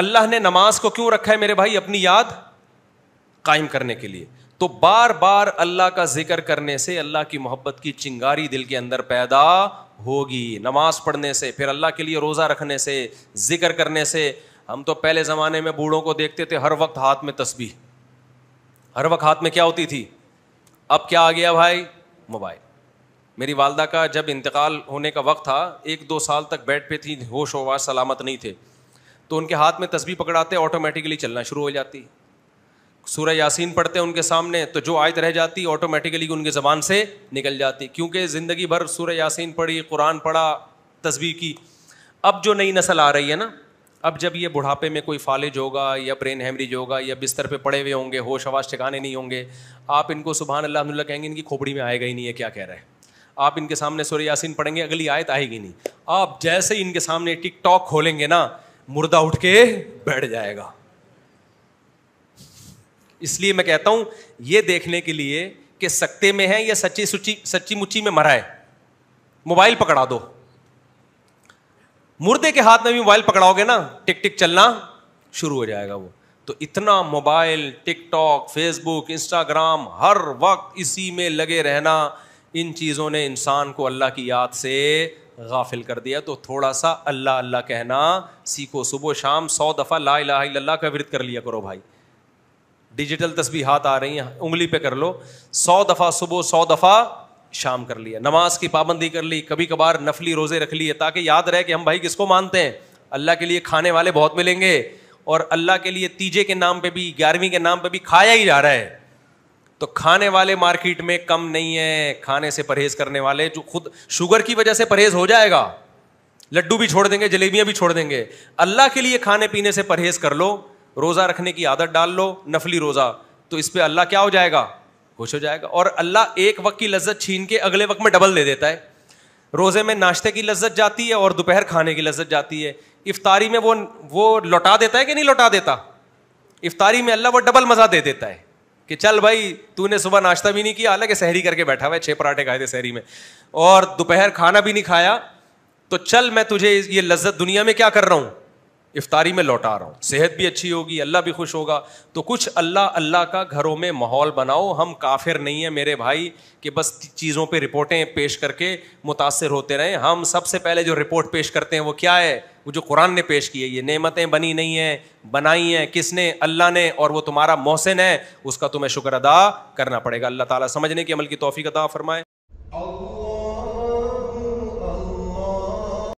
अल्लाह ने नमाज को क्यों रखा है मेरे भाई अपनी याद कायम करने के लिए तो बार बार अल्लाह का जिक्र करने से अल्लाह की मोहब्बत की चिंगारी दिल के अंदर पैदा होगी नमाज पढ़ने से फिर अल्लाह के लिए रोज़ा रखने से जिक्र करने से हम तो पहले ज़माने में बूढ़ों को देखते थे हर वक्त हाथ में तस्बी हर वक्त हाथ में क्या होती थी अब क्या आ गया भाई मोबाइल मेरी वालदा का जब इंतकाल होने का वक्त था एक दो साल तक बेड पे थी होश होवा सलामत नहीं थे तो उनके हाथ में तस्बी पकड़ाते ऑटोमेटिकली चलना शुरू हो जाती सूर्य यासीन पढ़ते उनके सामने तो जो आयत रह जाती ऑटोमेटिकली उनके ज़बान से निकल जाती क्योंकि ज़िंदगी भर सूर्य यासीन पढ़ी कुरान पढ़ा तस्वीर की अब जो नई नस्ल आ रही है ना अब जब ये बुढ़ापे में कोई फालिज होगा या ब्रेन हेमरेज होगा या बिस्तर पे पड़े हुए होंगे होश आवाज़ ठिकाने नहीं होंगे आप इनको सुबहान अल्लाह कहेंगे इनकी खोपड़ी में आएगा ही नहीं है क्या कह रहे हैं आप इनके सामने सूर्य यासीन पढ़ेंगे अगली आयत आएगी नहीं आप जैसे ही इनके सामने टिक टॉक खोलेंगे ना मुर्दा उठ के बैठ जाएगा इसलिए मैं कहता हूं यह देखने के लिए कि सकते में है या सच्ची सुची सच्ची मुच्ची में मरा है मोबाइल पकड़ा दो मुर्दे के हाथ में भी मोबाइल पकड़ाओगे ना टिक टिक चलना शुरू हो जाएगा वो तो इतना मोबाइल टिकटॉक फेसबुक इंस्टाग्राम हर वक्त इसी में लगे रहना इन चीज़ों ने इंसान को अल्लाह की याद से गाफिल कर दिया तो थोड़ा सा अल्लाह अल्लाह कहना सीखो सुबह शाम सौ दफ़ा ला अल्लाह का विरत कर लिया करो भाई डिजिटल तस्वीर हाथ आ रही हैं उंगली पे कर लो सौ दफ़ा सुबह सौ दफ़ा शाम कर लिया नमाज की पाबंदी कर ली कभी कभार नफली रोज़े रख लिए ताकि याद रहे कि हम भाई किसको मानते हैं अल्लाह के लिए खाने वाले बहुत मिलेंगे और अल्लाह के लिए तीजे के नाम पर भी ग्यारहवीं के नाम पर भी खाया ही जा रहा है तो खाने वाले मार्केट में कम नहीं है खाने से परहेज करने वाले जो खुद शुगर की वजह से परहेज हो जाएगा लड्डू भी छोड़ देंगे जलेबियां भी छोड़ देंगे अल्लाह के लिए खाने पीने से परहेज कर लो रोज़ा रखने की आदत डाल लो नफली रोज़ा तो इस पर अल्लाह क्या हो जाएगा खुश हो जाएगा और अल्लाह एक वक्त की लज्जत छीन के अगले वक्त में डबल दे देता है रोज़े में नाश्ते की लज्जत जाती है और दोपहर खाने की लज्जत जाती है इफ्तारी में वो वो लौटा देता है कि नहीं लौटा देता इफ्तारी में अल्लाह वो डबल मज़ा दे देता है कि चल भाई तूने सुबह नाश्ता भी नहीं किया हालांकि सहरी करके बैठा हुआ छह पराठे खाए थे सहरी में और दोपहर खाना भी नहीं खाया तो चल मैं तुझे ये लज्जत दुनिया में क्या कर रहा हूं इफ्तारी में लौटा रहा हूँ सेहत भी अच्छी होगी अल्लाह भी खुश होगा तो कुछ अल्लाह अल्लाह का घरों में माहौल बनाओ हम काफिर नहीं है मेरे भाई कि बस चीज़ों पर रिपोर्टें पेश करके मुतासर होते रहें हम सबसे पहले जो रिपोर्ट पेश करते हैं वो क्या है वो जो कुरान ने पेश की है ये नेमतें बनी नहीं हैं बनाई हैं किसने अल्लाह ने और वो तुम्हारा मोहसिन है उसका तुम्हें शुक्र अदा करना पड़ेगा अल्लाह ताला समझने के अमल की तोफ़ी अदा फरमाए